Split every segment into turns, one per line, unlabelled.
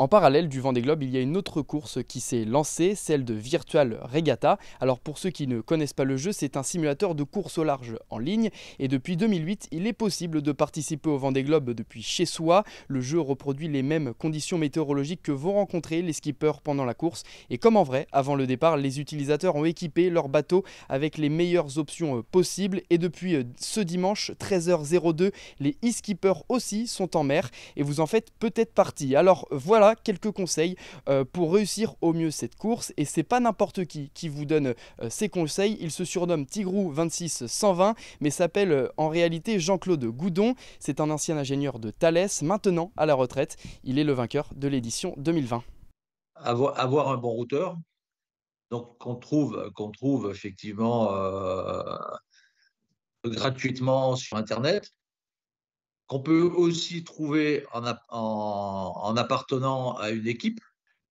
En parallèle du Vendée Globe, il y a une autre course qui s'est lancée, celle de Virtual Regatta. Alors pour ceux qui ne connaissent pas le jeu, c'est un simulateur de course au large en ligne et depuis 2008, il est possible de participer au Vendée Globe depuis chez soi. Le jeu reproduit les mêmes conditions météorologiques que vont rencontrer les skippers pendant la course et comme en vrai, avant le départ, les utilisateurs ont équipé leur bateau avec les meilleures options euh, possibles et depuis euh, ce dimanche 13h02, les e-skippers aussi sont en mer et vous en faites peut-être partie. Alors voilà quelques conseils euh, pour réussir au mieux cette course et c'est pas n'importe qui qui vous donne euh, ces conseils. Il se surnomme Tigrou 120 mais s'appelle euh, en réalité Jean-Claude Goudon. C'est un ancien ingénieur de Thales, maintenant à la retraite. Il est le vainqueur de l'édition 2020.
Avoir, avoir, un bon routeur, donc qu'on trouve, qu'on trouve effectivement gratuitement sur Internet, qu'on peut aussi trouver en, appartenant à une équipe.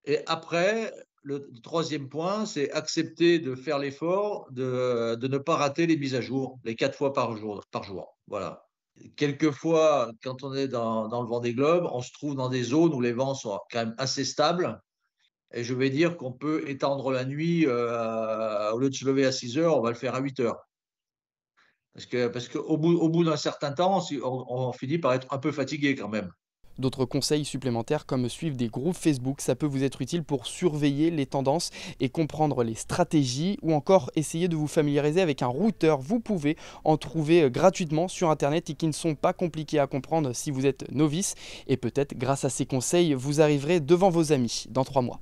Et après, le troisième point, c'est accepter de faire l'effort de, ne pas rater les mises à jour, les quatre fois par jour. Par jour. Voilà. Quelquefois, quand on est dans, le vent des globes, on se trouve dans des zones où les vents sont quand même assez stables. Et je vais dire qu'on peut étendre la nuit, euh, au lieu de se lever à 6 heures, on va le faire à 8 heures. Parce qu'au bout, d'un certain temps, on finit par être un peu fatigué quand même.
D'autres conseils supplémentaires comme suivre des groupes Facebook, ça peut vous être utile pour surveiller les tendances et comprendre les stratégies ou encore essayer de vous familiariser avec un routeur. Vous pouvez en trouver euh, gratuitement sur Internet et qui ne sont pas compliqués à comprendre si vous êtes novice. Et peut-être grâce à ces conseils, vous arriverez devant vos amis dans trois mois.